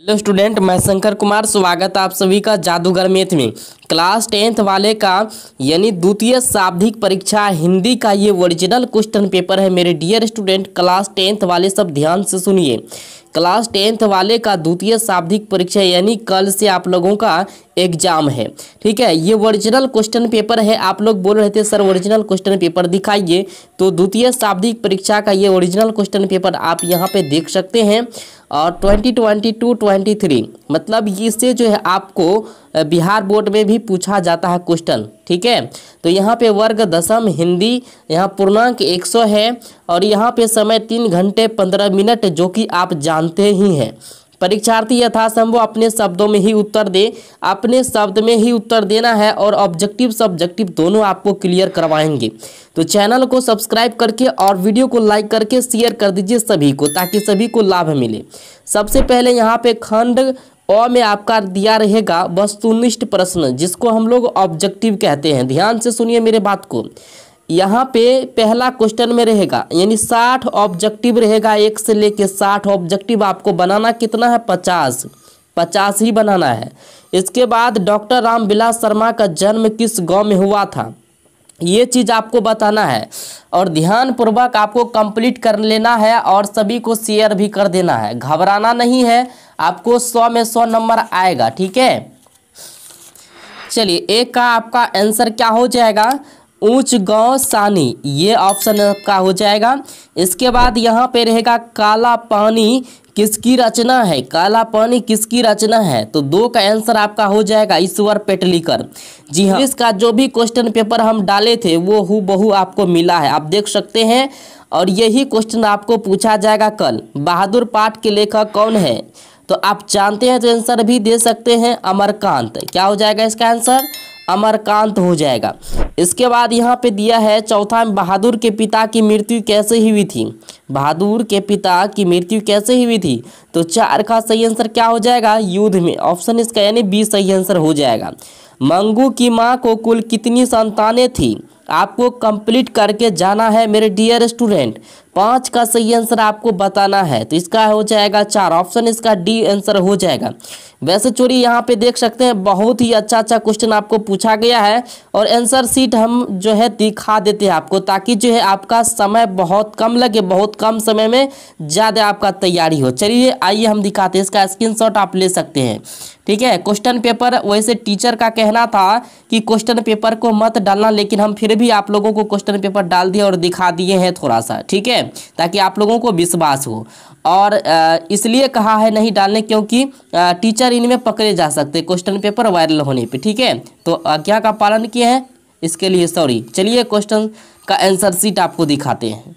hello student मैं शंकर कुमार स्वागत आप सभी का जादूगर मेथ में क्लास टेंथ वाले का यानी द्वितीय शाब्दिक परीक्षा हिंदी का ये ओरिजिनल क्वेश्चन पेपर है मेरे डियर स्टूडेंट क्लास टेंथ वाले सब ध्यान से सुनिए क्लास टेंथ वाले का द्वितीय शाब्दिक परीक्षा यानी कल से आप लोगों का एग्जाम है ठीक है ये ओरिजिनल क्वेश्चन पेपर है आप लोग बोल रहे थे सर ओरिजिनल क्वेश्चन पेपर दिखाइए तो द्वितीय शाब्दिक परीक्षा का ये ओरिजिनल क्वेश्चन पेपर आप यहाँ पे देख सकते हैं और 2022-23 मतलब इससे जो है आपको बिहार बोर्ड में भी पूछा जाता है क्वेश्चन ठीक है तो यहाँ पे वर्ग दशम हिंदी यहाँ पूर्णांक 100 है और यहाँ पे समय तीन घंटे पंद्रह मिनट जो कि आप जानते ही हैं परीक्षार्थी यथासंभव अपने शब्दों में ही उत्तर दे अपने शब्द में ही उत्तर देना है और ऑब्जेक्टिव सब्जेक्टिव दोनों आपको क्लियर करवाएंगे तो चैनल को सब्सक्राइब करके और वीडियो को लाइक करके शेयर कर दीजिए सभी को ताकि सभी को लाभ मिले सबसे पहले यहाँ पे खंड अ में आपका दिया रहेगा वस्तुनिष्ठ प्रश्न जिसको हम लोग ऑब्जेक्टिव कहते हैं ध्यान से सुनिए मेरे बात को यहाँ पे पहला क्वेश्चन में रहेगा यानी साठ ऑब्जेक्टिव रहेगा एक से लेके साठ ऑब्जेक्टिव आपको बनाना कितना है पचास पचास ही बनाना है इसके बाद डॉक्टर रामविलास शर्मा का जन्म किस गांव में हुआ था ये चीज़ आपको बताना है और ध्यानपूर्वक आपको कंप्लीट कर लेना है और सभी को शेयर भी कर देना है घबराना नहीं है आपको सौ में सौ नंबर आएगा ठीक है चलिए एक का आपका आंसर क्या हो जाएगा ऊंच गांव सानी ये ऑप्शन आपका हो जाएगा इसके बाद यहाँ पे रहेगा काला पानी किसकी रचना है काला पानी किसकी रचना है तो दो का आंसर आपका हो जाएगा ईश्वर पेटलीकर जी हाँ इसका जो भी क्वेश्चन पेपर हम डाले थे वो हु बहु आपको मिला है आप देख सकते हैं और यही क्वेश्चन आपको पूछा जाएगा कल बहादुर पाठ के लेखक कौन है तो आप जानते हैं तो आंसर भी दे सकते हैं अमरकांत क्या हो जाएगा इसका आंसर अमरकांत हो जाएगा इसके बाद यहाँ पे दिया है चौथा बहादुर के पिता की मृत्यु कैसे हुई थी बहादुर के पिता की मृत्यु कैसे हुई थी तो चार का सही आंसर क्या हो जाएगा युद्ध में ऑप्शन इसका यानी बी सही आंसर हो जाएगा मंगू की माँ को कुल कितनी संतानें थी आपको कंप्लीट करके जाना है मेरे डियर स्टूडेंट पाँच का सही आंसर आपको बताना है तो इसका हो जाएगा चार ऑप्शन इसका डी आंसर हो जाएगा वैसे चोरी यहाँ पे देख सकते हैं बहुत ही अच्छा अच्छा क्वेश्चन आपको पूछा गया है और आंसर सीट हम जो है दिखा देते हैं आपको ताकि जो है आपका समय बहुत कम लगे बहुत कम समय में ज़्यादा आपका तैयारी हो चलिए आइए हम दिखाते हैं इसका स्क्रीन आप ले सकते हैं ठीक है क्वेश्चन पेपर वैसे टीचर का कहना था कि क्वेश्चन पेपर को मत डालना लेकिन हम फिर भी आप लोगों को क्वेश्चन पेपर डाल दिए और दिखा दिए हैं थोड़ा सा ठीक है ताकि आप लोगों को विश्वास हो और इसलिए कहा है नहीं डालने क्योंकि टीचर इनमें पकड़े जा सकते क्वेश्चन पेपर वायरल होने पर ठीक है तो आज्ञा का पालन किए हैं इसके लिए सॉरी चलिए क्वेश्चन का आंसर सीट आपको दिखाते हैं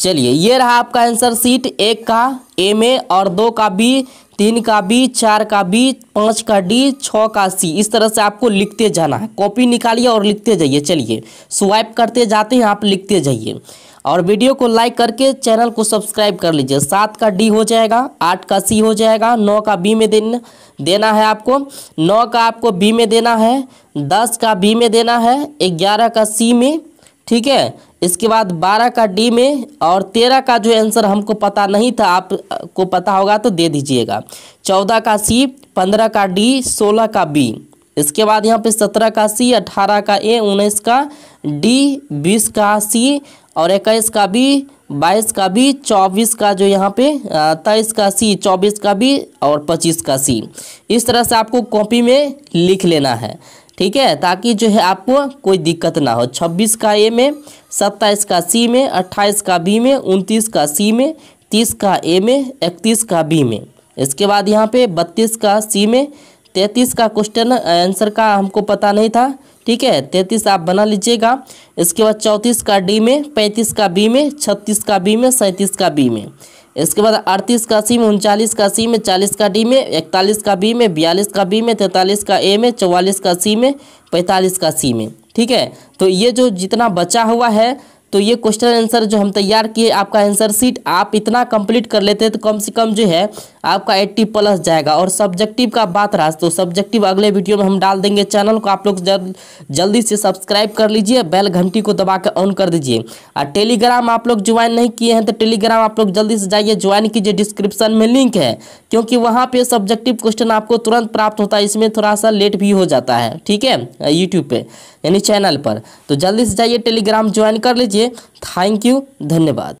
चलिए ये रहा आपका आंसर सीट एक का ए में और दो का बी तीन का बी चार का बी पाँच का डी छः का सी इस तरह से आपको लिखते जाना है कॉपी निकालिए और लिखते जाइए चलिए स्वाइप करते जाते हैं आप लिखते जाइए और वीडियो को लाइक करके चैनल को सब्सक्राइब कर लीजिए सात का डी हो जाएगा आठ का सी हो जाएगा नौ का बी में देना देना है आपको नौ का आपको बी में देना है दस का बी में देना है ग्यारह का सी में ठीक है इसके बाद 12 का डी में और 13 का जो आंसर हमको पता नहीं था आपको पता होगा तो दे दीजिएगा 14 का सी 15 का डी 16 का बी इसके बाद यहाँ पे 17 का सी 18 का ए 19 का डी 20 का सी और इक्कीस का बी बाईस का भी चौबीस का जो यहाँ पे तेईस का सी चौबीस का भी और पच्चीस का सी इस तरह से आपको कॉपी में लिख लेना है ठीक है ताकि जो है आपको कोई दिक्कत ना हो छब्बीस का ए में सत्ताईस का सी में अट्ठाईस का बी में उनतीस का सी में तीस का ए में इकतीस का बी में इसके बाद यहाँ पे बत्तीस का सी में तैंतीस का क्वेश्चन आंसर का हमको पता नहीं था ठीक है तैंतीस आप बना लीजिएगा इसके बाद चौंतीस का डी में पैंतीस का बी में छत्तीस का बी में सैंतीस का बी में इसके बाद अड़तीस का सी में उनचालीस का सी में चालीस का डी में इकतालीस का बी में बयालीस का बी में तैंतालीस का ए में चौवालीस का सी में पैंतालीस का सी में ठीक है तो ये जो जितना बचा हुआ है तो ये क्वेश्चन आंसर जो हम तैयार किए आपका आंसर सीट आप इतना कंप्लीट कर लेते हैं तो कम से कम जो है आपका एट्टी प्लस जाएगा और सब्जेक्टिव का बात रहा तो सब्जेक्टिव अगले वीडियो में हम डाल देंगे चैनल को आप लोग जल, जल्दी से सब्सक्राइब कर लीजिए बेल घंटी को दबा कर ऑन कर दीजिए और टेलीग्राम आप लोग ज्वाइन नहीं किए हैं तो टेलीग्राम आप लोग जल्दी से जाइए ज्वाइन कीजिए डिस्क्रिप्शन में लिंक है क्योंकि वहाँ पर सब्जेक्टिव क्वेश्चन आपको तुरंत प्राप्त होता है इसमें थोड़ा सा लेट भी हो जाता है ठीक है यूट्यूब पर यानी चैनल पर तो जल्दी से जाइए टेलीग्राम ज्वाइन कर लीजिए थैंक यू धन्यवाद